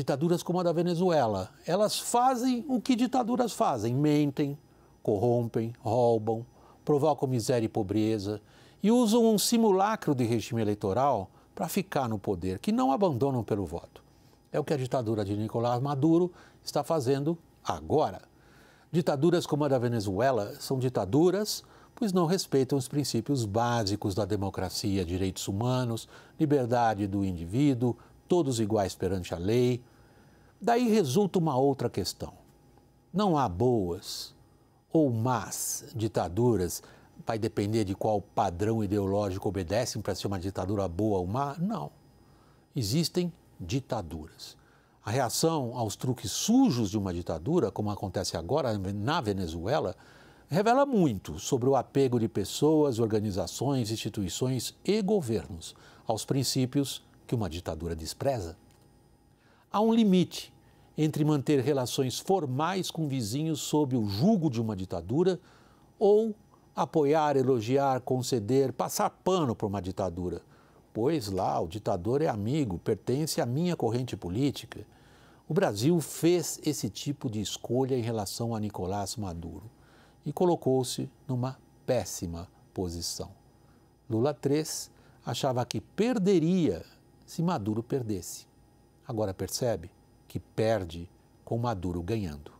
Ditaduras como a da Venezuela, elas fazem o que ditaduras fazem: mentem, corrompem, roubam, provocam miséria e pobreza e usam um simulacro de regime eleitoral para ficar no poder, que não abandonam pelo voto. É o que a ditadura de Nicolás Maduro está fazendo agora. Ditaduras como a da Venezuela são ditaduras pois não respeitam os princípios básicos da democracia, direitos humanos, liberdade do indivíduo, todos iguais perante a lei, Daí resulta uma outra questão. Não há boas ou más ditaduras, vai depender de qual padrão ideológico obedecem para ser uma ditadura boa ou má? Não. Existem ditaduras. A reação aos truques sujos de uma ditadura, como acontece agora na Venezuela, revela muito sobre o apego de pessoas, organizações, instituições e governos aos princípios que uma ditadura despreza. Há um limite entre manter relações formais com vizinhos sob o jugo de uma ditadura ou apoiar, elogiar, conceder, passar pano para uma ditadura, pois lá o ditador é amigo, pertence à minha corrente política. O Brasil fez esse tipo de escolha em relação a Nicolás Maduro e colocou-se numa péssima posição. Lula 3 achava que perderia se Maduro perdesse. Agora percebe? que perde com Maduro ganhando.